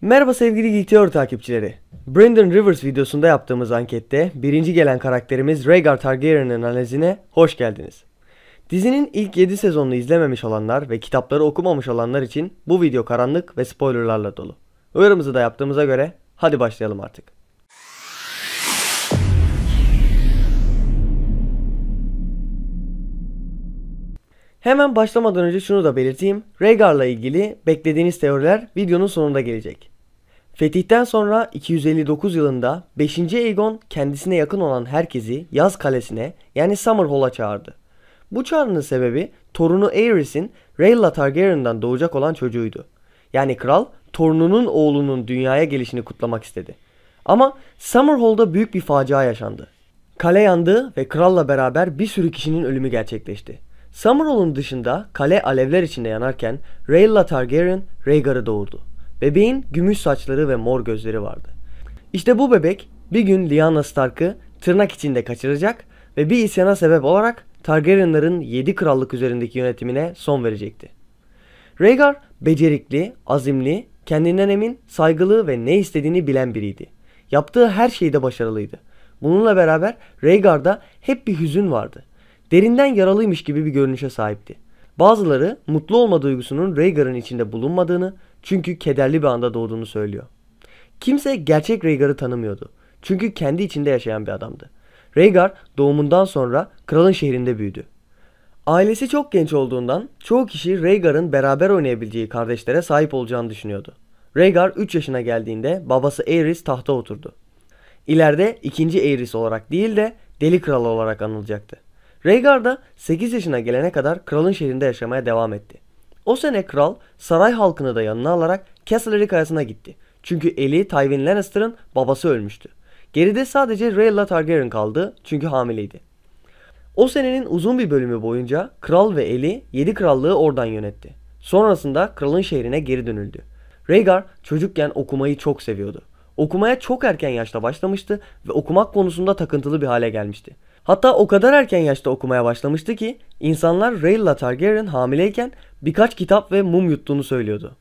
Merhaba sevgili Geek takipçileri. Brandon Rivers videosunda yaptığımız ankette birinci gelen karakterimiz Rhaegar Targaryen'in analizine hoş geldiniz. Dizinin ilk 7 sezonunu izlememiş olanlar ve kitapları okumamış olanlar için bu video karanlık ve spoilerlarla dolu. Uyarımızı da yaptığımıza göre hadi başlayalım artık. Hemen başlamadan önce şunu da belirteyim. Rhaegar'la ilgili beklediğiniz teoriler videonun sonunda gelecek. Fetihten sonra 259 yılında 5. Aegon kendisine yakın olan herkesi Yaz Kalesi'ne yani Summerhall'a çağırdı. Bu çağrının sebebi torunu Aerys'in Rhaella Targaryen'dan doğacak olan çocuğuydu. Yani kral torununun oğlunun dünyaya gelişini kutlamak istedi. Ama Summerhall'da büyük bir facia yaşandı. Kale yandı ve kralla beraber bir sürü kişinin ölümü gerçekleşti. Samurol'un dışında kale alevler içinde yanarken Rhaella Targaryen Rhaegar'ı doğurdu. Bebeğin gümüş saçları ve mor gözleri vardı. İşte bu bebek bir gün Lyanna Stark'ı tırnak içinde kaçıracak ve bir isyana sebep olarak Targaryenların 7 krallık üzerindeki yönetimine son verecekti. Rhaegar becerikli, azimli, kendinden emin, saygılı ve ne istediğini bilen biriydi. Yaptığı her şeyde başarılıydı. Bununla beraber Rhaegar'da hep bir hüzün vardı. Derinden yaralıymış gibi bir görünüşe sahipti. Bazıları mutlu olma duygusunun Rhaegar'ın içinde bulunmadığını çünkü kederli bir anda doğduğunu söylüyor. Kimse gerçek Rhaegar'ı tanımıyordu. Çünkü kendi içinde yaşayan bir adamdı. Rhaegar doğumundan sonra kralın şehrinde büyüdü. Ailesi çok genç olduğundan çoğu kişi Rhaegar'ın beraber oynayabileceği kardeşlere sahip olacağını düşünüyordu. Rhaegar 3 yaşına geldiğinde babası Aerys tahta oturdu. İleride ikinci Aerys olarak değil de Deli Kral olarak anılacaktı. Rhaegar da 8 yaşına gelene kadar kralın şehrinde yaşamaya devam etti. O sene kral saray halkını da yanına alarak Castlery kayasına gitti. Çünkü eli Tywin Lannister'ın babası ölmüştü. Geride sadece Rhaella Targaryen kaldı çünkü hamileydi. O senenin uzun bir bölümü boyunca kral ve eli 7 krallığı oradan yönetti. Sonrasında kralın şehrine geri dönüldü. Rhaegar çocukken okumayı çok seviyordu. Okumaya çok erken yaşta başlamıştı ve okumak konusunda takıntılı bir hale gelmişti. Hatta o kadar erken yaşta okumaya başlamıştı ki insanlar Rayla Targaryen hamileyken birkaç kitap ve mum yuttuğunu söylüyordu.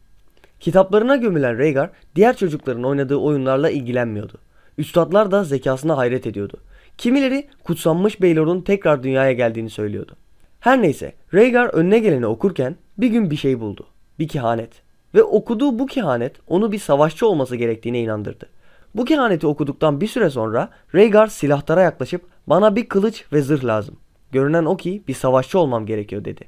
Kitaplarına gömülen Rhaegar diğer çocukların oynadığı oyunlarla ilgilenmiyordu. Üstadlar da zekasına hayret ediyordu. Kimileri kutsanmış Baylor'un tekrar dünyaya geldiğini söylüyordu. Her neyse Rhaegar önüne geleni okurken bir gün bir şey buldu. Bir kehanet. Ve okuduğu bu kehanet onu bir savaşçı olması gerektiğine inandırdı. Bu kehaneti okuduktan bir süre sonra Rhaegar silahlara yaklaşıp bana bir kılıç ve zırh lazım. Görünen o ki bir savaşçı olmam gerekiyor dedi.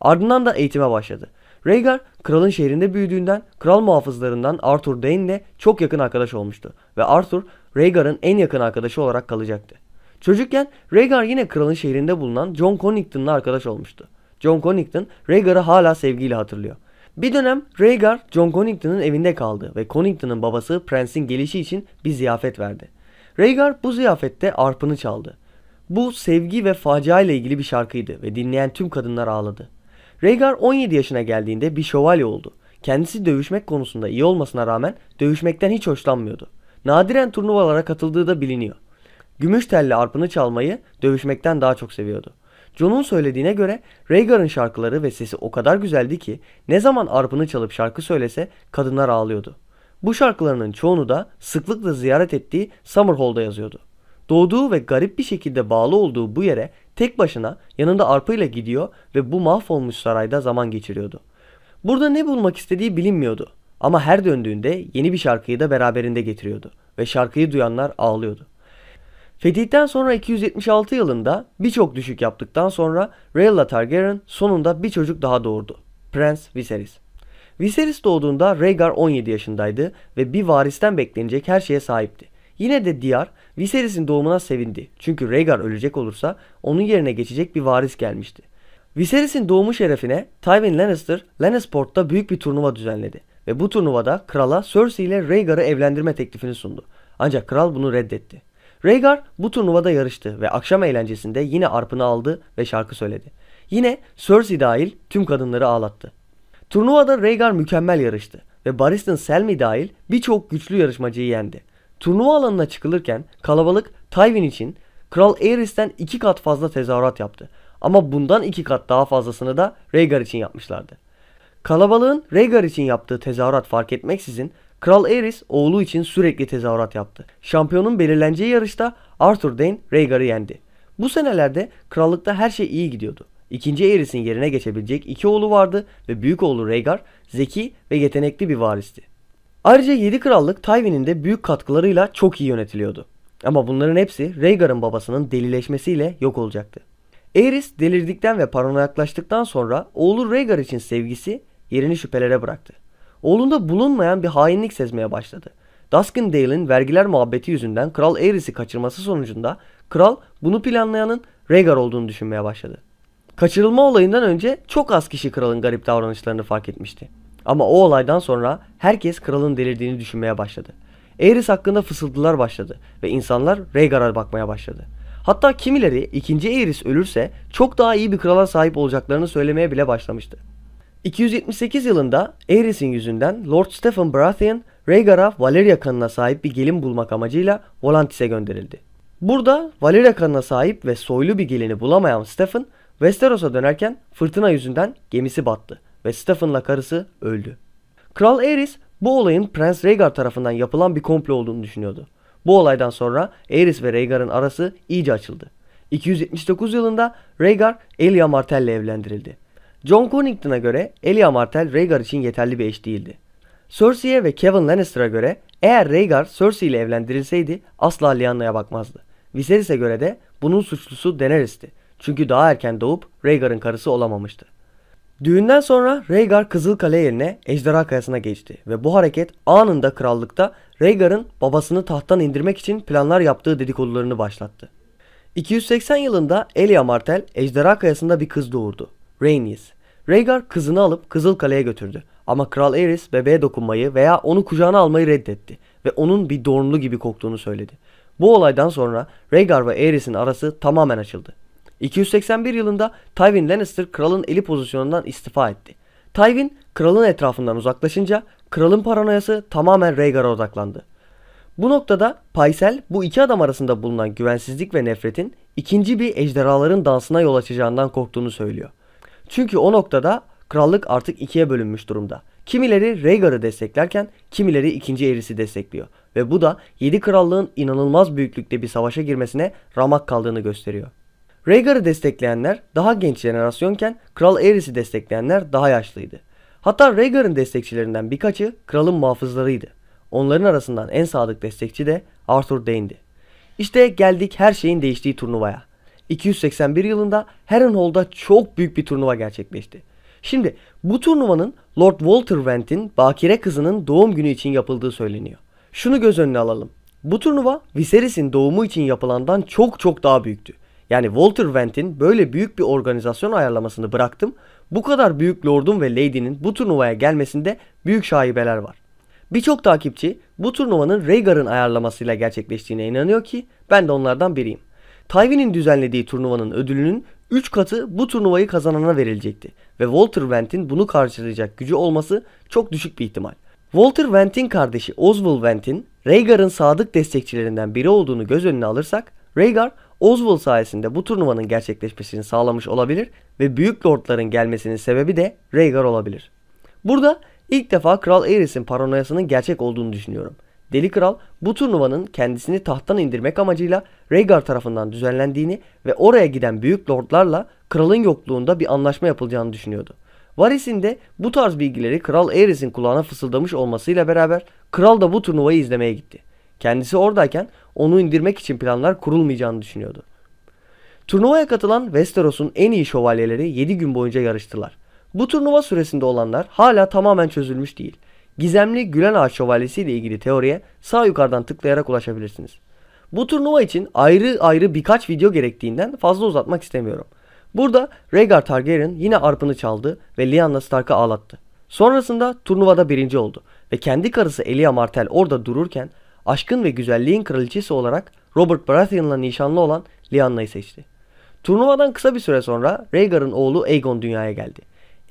Ardından da eğitime başladı. Rhaegar kralın şehrinde büyüdüğünden kral muhafızlarından Arthur Dane'le çok yakın arkadaş olmuştu ve Arthur Rhaegar'ın en yakın arkadaşı olarak kalacaktı. Çocukken Rhaegar yine kralın şehrinde bulunan John ile arkadaş olmuştu. John Connington Rhaegar'ı hala sevgiyle hatırlıyor. Bir dönem Rhaegar John Connington'ın evinde kaldı ve Connington'ın babası prensin gelişi için bir ziyafet verdi. Rhaegar bu ziyafette arpını çaldı. Bu sevgi ve facia ile ilgili bir şarkıydı ve dinleyen tüm kadınlar ağladı. Rhaegar 17 yaşına geldiğinde bir şövalye oldu. Kendisi dövüşmek konusunda iyi olmasına rağmen dövüşmekten hiç hoşlanmıyordu. Nadiren turnuvalara katıldığı da biliniyor. Gümüş telli arpını çalmayı dövüşmekten daha çok seviyordu. Jon'un söylediğine göre Rhaegar'ın şarkıları ve sesi o kadar güzeldi ki ne zaman arpını çalıp şarkı söylese kadınlar ağlıyordu. Bu şarkılarının çoğunu da sıklıkla ziyaret ettiği Summer Hall'da yazıyordu. Doğduğu ve garip bir şekilde bağlı olduğu bu yere tek başına yanında arpayla gidiyor ve bu mahvolmuş sarayda zaman geçiriyordu. Burada ne bulmak istediği bilinmiyordu ama her döndüğünde yeni bir şarkıyı da beraberinde getiriyordu ve şarkıyı duyanlar ağlıyordu. Fetih'ten sonra 276 yılında birçok düşük yaptıktan sonra Rhaella Targaryen sonunda bir çocuk daha doğurdu. Prens Viserys. Viserys doğduğunda Rhaegar 17 yaşındaydı ve bir varisten beklenecek her şeye sahipti. Yine de Diyar Viserys'in doğumuna sevindi. Çünkü Rhaegar ölecek olursa onun yerine geçecek bir varis gelmişti. Viserys'in doğumu şerefine Tywin Lannister Lannisport'ta büyük bir turnuva düzenledi ve bu turnuvada krala Cersei ile Rhaegar'ı evlendirme teklifini sundu. Ancak kral bunu reddetti. Rhaegar bu turnuvada yarıştı ve akşam eğlencesinde yine arpını aldı ve şarkı söyledi. Yine Cersei dahil tüm kadınları ağlattı. Turnuvada Rhaegar mükemmel yarıştı ve Baristan Selmy dahil birçok güçlü yarışmacıyı yendi. Turnuva alanına çıkılırken kalabalık Tywin için Kral Aerys'ten iki kat fazla tezahürat yaptı. Ama bundan iki kat daha fazlasını da Rhaegar için yapmışlardı. Kalabalığın Rhaegar için yaptığı tezahürat fark etmeksizin Kral Aerys oğlu için sürekli tezahürat yaptı. Şampiyonun belirleneceği yarışta Arthur Dayne Rhaegar'ı yendi. Bu senelerde krallıkta her şey iyi gidiyordu. İkinci Eris'in yerine geçebilecek iki oğlu vardı ve büyük oğlu Rhaegar zeki ve yetenekli bir varisti. Ayrıca 7 krallık Tywin'in de büyük katkılarıyla çok iyi yönetiliyordu. Ama bunların hepsi Rhaegar'ın babasının delileşmesiyle yok olacaktı. Aerys delirdikten ve paranoyaklaştıktan sonra oğlu Rhaegar için sevgisi yerini şüphelere bıraktı. Oğlunda bulunmayan bir hainlik sezmeye başladı. Duskendale'in vergiler muhabbeti yüzünden Kral Aerys'i kaçırması sonucunda Kral bunu planlayanın Rhaegar olduğunu düşünmeye başladı. Kaçırılma olayından önce çok az kişi kralın garip davranışlarını fark etmişti. Ama o olaydan sonra herkes kralın delirdiğini düşünmeye başladı. Aerys hakkında fısıldılar başladı ve insanlar Rhaegar'a bakmaya başladı. Hatta kimileri ikinci Aerys ölürse çok daha iyi bir krala sahip olacaklarını söylemeye bile başlamıştı. 278 yılında Aerys'in yüzünden Lord Stephen Baratheon, Rhaegar'a Valeria kanına sahip bir gelin bulmak amacıyla Volantis'e gönderildi. Burada Valeria kanına sahip ve soylu bir gelini bulamayan Stephen, Westeros'a dönerken fırtına yüzünden gemisi battı ve Stephen'la karısı öldü. Kral Aerys bu olayın Prens Rhaegar tarafından yapılan bir komplo olduğunu düşünüyordu. Bu olaydan sonra Aerys ve Rhaegar'ın arası iyice açıldı. 279 yılında Rhaegar Elia Martell ile evlendirildi. John Connington'a göre Elia Martell Rhaegar için yeterli bir eş değildi. Cersei'ye ve Kevin Lannister'a göre eğer Rhaegar Cersei ile evlendirilseydi asla Lyanna'ya bakmazdı. Viserys'e göre de bunun suçlusu Daenerys'ti çünkü daha erken doğup Rhaegar'ın karısı olamamıştı. Düğünden sonra Rhaegar Kızılkale yerine Ejderha Kayası'na geçti ve bu hareket anında krallıkta Rhaegar'ın babasını tahttan indirmek için planlar yaptığı dedikodularını başlattı. 280 yılında Elia Martell Ejderha Kayası'nda bir kız doğurdu. Rhaenys. Rhaegar kızını alıp Kızılkale'ye götürdü ama Kral Aerys bebeğe dokunmayı veya onu kucağına almayı reddetti ve onun bir dornlu gibi koktuğunu söyledi. Bu olaydan sonra Rhaegar ve Aerys'in arası tamamen açıldı. 281 yılında Tywin Lannister kralın eli pozisyonundan istifa etti. Tywin kralın etrafından uzaklaşınca kralın paranoyası tamamen Rhaegar'a odaklandı. Bu noktada Paysel bu iki adam arasında bulunan güvensizlik ve nefretin ikinci bir ejderhaların dansına yol açacağından korktuğunu söylüyor. Çünkü o noktada krallık artık ikiye bölünmüş durumda. Kimileri Rhaegar'ı desteklerken kimileri ikinci erisi destekliyor ve bu da 7 krallığın inanılmaz büyüklükte bir savaşa girmesine ramak kaldığını gösteriyor. Rhaegar'ı destekleyenler daha genç jenerasyonken Kral Aerys'i destekleyenler daha yaşlıydı. Hatta Rhaegar'ın destekçilerinden birkaçı kralın muhafızlarıydı. Onların arasından en sadık destekçi de Arthur Dane'di. İşte geldik her şeyin değiştiği turnuvaya. 281 yılında Harrenhal'da çok büyük bir turnuva gerçekleşti. Şimdi bu turnuvanın Lord Walter Went'in bakire kızının doğum günü için yapıldığı söyleniyor. Şunu göz önüne alalım. Bu turnuva Viserys'in doğumu için yapılandan çok çok daha büyüktü. Yani Walter Vant'in böyle büyük bir organizasyon ayarlamasını bıraktım. Bu kadar büyük lordun ve lady'nin bu turnuvaya gelmesinde büyük şaibeler var. Birçok takipçi bu turnuvanın Rhaegar'ın ayarlamasıyla gerçekleştiğine inanıyor ki ben de onlardan biriyim. Tywin'in düzenlediği turnuvanın ödülünün 3 katı bu turnuvayı kazanana verilecekti ve Walter Vant'in bunu karşılayacak gücü olması çok düşük bir ihtimal. Walter Vant'in kardeşi Oswald Vant'in Rhaegar'ın sadık destekçilerinden biri olduğunu göz önüne alırsak Rhaegar Oswald sayesinde bu turnuvanın gerçekleşmesini sağlamış olabilir ve büyük lordların gelmesinin sebebi de Rhaegar olabilir. Burada ilk defa Kral Aerys'in paranoyasının gerçek olduğunu düşünüyorum. Deli Kral bu turnuvanın kendisini tahttan indirmek amacıyla Rhaegar tarafından düzenlendiğini ve oraya giden büyük lordlarla kralın yokluğunda bir anlaşma yapılacağını düşünüyordu. Varys'in de bu tarz bilgileri Kral Aerys'in kulağına fısıldamış olmasıyla beraber kral da bu turnuvayı izlemeye gitti. Kendisi oradayken onu indirmek için planlar kurulmayacağını düşünüyordu. Turnuvaya katılan Westeros'un en iyi şövalyeleri 7 gün boyunca yarıştılar. Bu turnuva süresinde olanlar hala tamamen çözülmüş değil. Gizemli Gülen Ağaç Şövalyesi ile ilgili teoriye sağ yukarıdan tıklayarak ulaşabilirsiniz. Bu turnuva için ayrı ayrı birkaç video gerektiğinden fazla uzatmak istemiyorum. Burada Rhaegar Targaryen yine arpını çaldı ve Lyanna Stark'ı ağlattı. Sonrasında turnuvada birinci oldu ve kendi karısı Elia Martell orada dururken aşkın ve güzelliğin kraliçesi olarak Robert Baratheon'la nişanlı olan Lyanna'yı seçti. Turnuvadan kısa bir süre sonra Rhaegar'ın oğlu Aegon dünyaya geldi.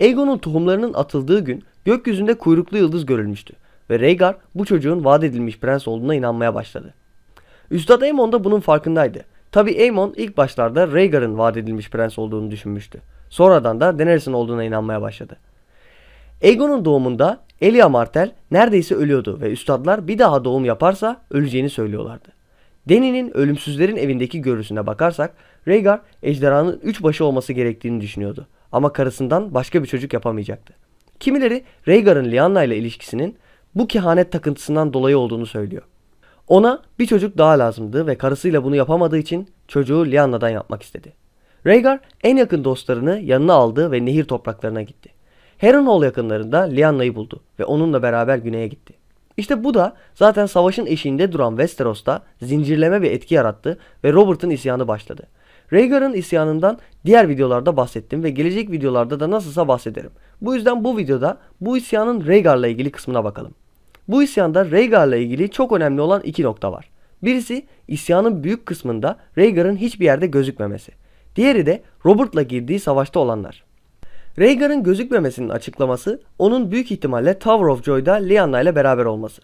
Aegon'un tohumlarının atıldığı gün gökyüzünde kuyruklu yıldız görülmüştü ve Rhaegar bu çocuğun vaat edilmiş prens olduğuna inanmaya başladı. Üstad Aemon da bunun farkındaydı. Tabi Aemon ilk başlarda Rhaegar'ın vaat edilmiş prens olduğunu düşünmüştü. Sonradan da Daenerys'in olduğuna inanmaya başladı. Aegon'un doğumunda Elia Martel neredeyse ölüyordu ve üstadlar bir daha doğum yaparsa öleceğini söylüyorlardı. Deni'nin ölümsüzlerin evindeki görürsüne bakarsak Rhaegar ejderhanın üç başı olması gerektiğini düşünüyordu ama karısından başka bir çocuk yapamayacaktı. Kimileri Rhaegar'ın Lyanna ile ilişkisinin bu kehanet takıntısından dolayı olduğunu söylüyor. Ona bir çocuk daha lazımdı ve karısıyla bunu yapamadığı için çocuğu Lyanna'dan yapmak istedi. Rhaegar en yakın dostlarını yanına aldı ve nehir topraklarına gitti. Harrenhal yakınlarında Lyanna'yı buldu ve onunla beraber güneye gitti. İşte bu da zaten savaşın eşiğinde duran Westeros'ta zincirleme bir etki yarattı ve Robert'ın isyanı başladı. Rhaegar'ın isyanından diğer videolarda bahsettim ve gelecek videolarda da nasılsa bahsederim. Bu yüzden bu videoda bu isyanın Rhaegar'la ilgili kısmına bakalım. Bu isyanda Rhaegar'la ilgili çok önemli olan iki nokta var. Birisi isyanın büyük kısmında Rhaegar'ın hiçbir yerde gözükmemesi. Diğeri de Robert'la girdiği savaşta olanlar. Rhaegar'ın gözükmemesinin açıklaması onun büyük ihtimalle Tower of Joy'da Lyanna ile beraber olması.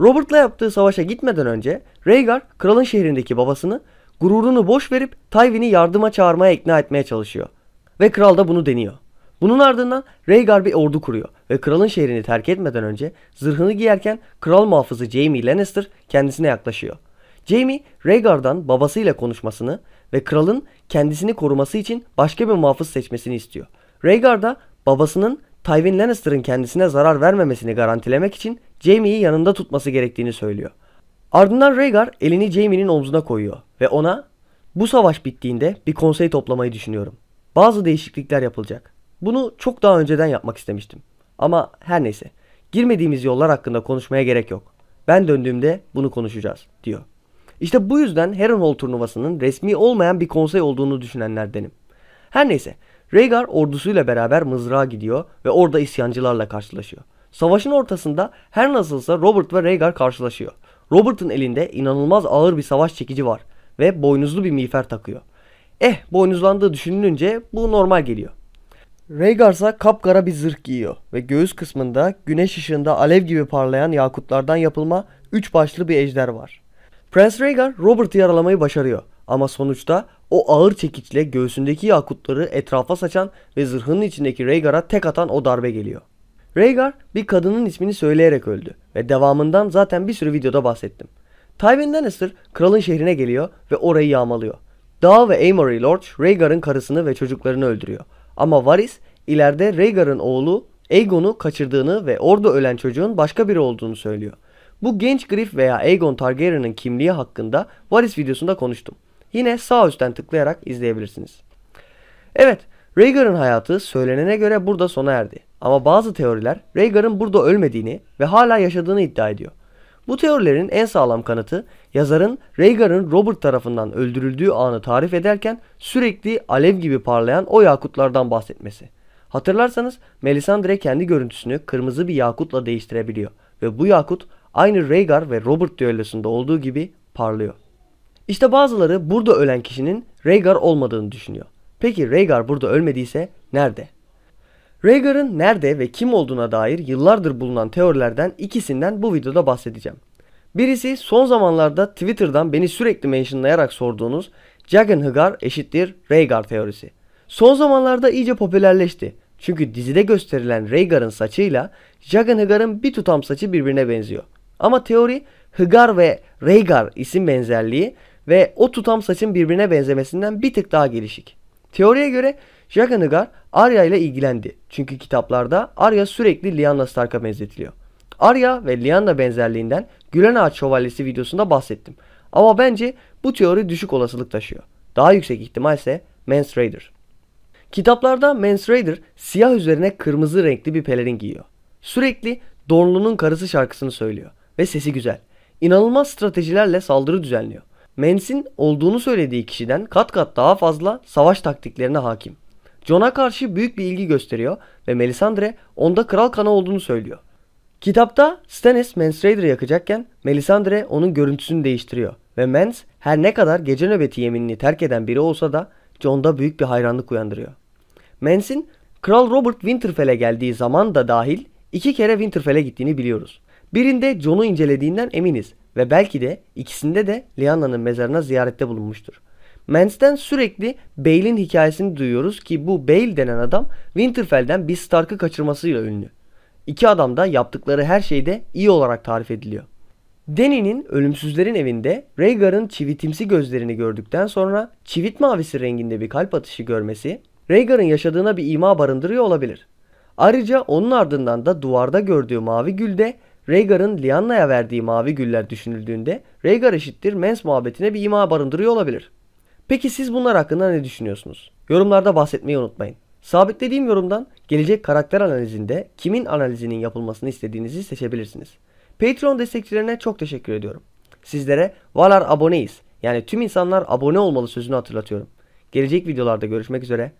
Robert'la yaptığı savaşa gitmeden önce Rhaegar kralın şehrindeki babasını gururunu boş verip Tywin'i yardıma çağırmaya ikna etmeye çalışıyor. Ve kral da bunu deniyor. Bunun ardından Rhaegar bir ordu kuruyor ve kralın şehrini terk etmeden önce zırhını giyerken kral muhafızı Jaime Lannister kendisine yaklaşıyor. Jaime, Rhaegar'dan babasıyla konuşmasını ve kralın kendisini koruması için başka bir muhafız seçmesini istiyor. Rhaegar da babasının Tywin Lannister'ın kendisine zarar vermemesini garantilemek için Jaime'yi yanında tutması gerektiğini söylüyor. Ardından Rhaegar elini Jaime'nin omzuna koyuyor ve ona bu savaş bittiğinde bir konsey toplamayı düşünüyorum. Bazı değişiklikler yapılacak. Bunu çok daha önceden yapmak istemiştim. Ama her neyse. Girmediğimiz yollar hakkında konuşmaya gerek yok. Ben döndüğümde bunu konuşacağız diyor. İşte bu yüzden Harrenhal turnuvasının resmi olmayan bir konsey olduğunu düşünenlerdenim. Her neyse Rhaegar ordusuyla beraber mızrağa gidiyor ve orada isyancılarla karşılaşıyor. Savaşın ortasında her nasılsa Robert ve Rhaegar karşılaşıyor. Robert'ın elinde inanılmaz ağır bir savaş çekici var ve boynuzlu bir miğfer takıyor. Eh boynuzlandığı düşünülünce bu normal geliyor. Rhaegar ise kapkara bir zırh giyiyor ve göğüs kısmında güneş ışığında alev gibi parlayan yakutlardan yapılma üç başlı bir ejder var. Prens Rhaegar Robert'ı yaralamayı başarıyor ama sonuçta o ağır çekiçle göğsündeki yakutları etrafa saçan ve zırhının içindeki Rhaegar'a tek atan o darbe geliyor. Rhaegar bir kadının ismini söyleyerek öldü ve devamından zaten bir sürü videoda bahsettim. Tywin Lannister kralın şehrine geliyor ve orayı yağmalıyor. Daw ve Amory Lorch Rhaegar'ın karısını ve çocuklarını öldürüyor. Ama Varys ileride Rhaegar'ın oğlu Aegon'u kaçırdığını ve orada ölen çocuğun başka biri olduğunu söylüyor. Bu genç Griff veya Aegon Targaryen'ın kimliği hakkında Varys videosunda konuştum. Yine sağ üstten tıklayarak izleyebilirsiniz. Evet, Rhaegar'ın hayatı söylenene göre burada sona erdi. Ama bazı teoriler Rhaegar'ın burada ölmediğini ve hala yaşadığını iddia ediyor. Bu teorilerin en sağlam kanıtı yazarın Rhaegar'ın Robert tarafından öldürüldüğü anı tarif ederken sürekli alev gibi parlayan o yakutlardan bahsetmesi. Hatırlarsanız Melisandre kendi görüntüsünü kırmızı bir yakutla değiştirebiliyor ve bu yakut aynı Rhaegar ve Robert düellosunda olduğu gibi parlıyor. İşte bazıları burada ölen kişinin Rhaegar olmadığını düşünüyor. Peki Rhaegar burada ölmediyse nerede? Rhaegar'ın nerede ve kim olduğuna dair yıllardır bulunan teorilerden ikisinden bu videoda bahsedeceğim. Birisi son zamanlarda Twitter'dan beni sürekli mentionlayarak sorduğunuz Jagan Hgar eşittir Rhaegar teorisi. Son zamanlarda iyice popülerleşti. Çünkü dizide gösterilen Rhaegar'ın saçıyla Jagan Hgar'ın bir tutam saçı birbirine benziyor. Ama teori Hgar ve Rhaegar isim benzerliği ve o tutam saçın birbirine benzemesinden bir tık daha gelişik. Teoriye göre Jaganagar Arya ile ilgilendi. Çünkü kitaplarda Arya sürekli Lyanna Stark'a benzetiliyor. Arya ve Lyanna benzerliğinden Gülen Ağaç Şövalyesi videosunda bahsettim. Ama bence bu teori düşük olasılık taşıyor. Daha yüksek ihtimal ise Mans Raider. Kitaplarda Mans Raider siyah üzerine kırmızı renkli bir pelerin giyiyor. Sürekli Dornlu'nun karısı şarkısını söylüyor ve sesi güzel. İnanılmaz stratejilerle saldırı düzenliyor. Mens'in olduğunu söylediği kişiden kat kat daha fazla savaş taktiklerine hakim. John'a karşı büyük bir ilgi gösteriyor ve Melisandre onda kral kanı olduğunu söylüyor. Kitapta Stannis Mans Raider'ı yakacakken Melisandre onun görüntüsünü değiştiriyor ve Mans her ne kadar gece nöbeti yeminini terk eden biri olsa da John'da büyük bir hayranlık uyandırıyor. Mans'in Kral Robert Winterfell'e geldiği zaman da dahil iki kere Winterfell'e gittiğini biliyoruz. Birinde John'u incelediğinden eminiz ve belki de ikisinde de Lianna'nın mezarına ziyarette bulunmuştur. Mans'ten sürekli Bale'in hikayesini duyuyoruz ki bu Bale denen adam Winterfell'den bir Stark'ı kaçırmasıyla ünlü. İki adam da yaptıkları her şeyde iyi olarak tarif ediliyor. Dany'nin ölümsüzlerin evinde Rhaegar'ın çivitimsi gözlerini gördükten sonra çivit mavisi renginde bir kalp atışı görmesi Rhaegar'ın yaşadığına bir ima barındırıyor olabilir. Ayrıca onun ardından da duvarda gördüğü mavi gül de Rhaegar'ın Lyanna'ya verdiği mavi güller düşünüldüğünde Rhaegar eşittir mens muhabbetine bir ima barındırıyor olabilir. Peki siz bunlar hakkında ne düşünüyorsunuz? Yorumlarda bahsetmeyi unutmayın. Sabitlediğim yorumdan gelecek karakter analizinde kimin analizinin yapılmasını istediğinizi seçebilirsiniz. Patreon destekçilerine çok teşekkür ediyorum. Sizlere Valar aboneyiz yani tüm insanlar abone olmalı sözünü hatırlatıyorum. Gelecek videolarda görüşmek üzere.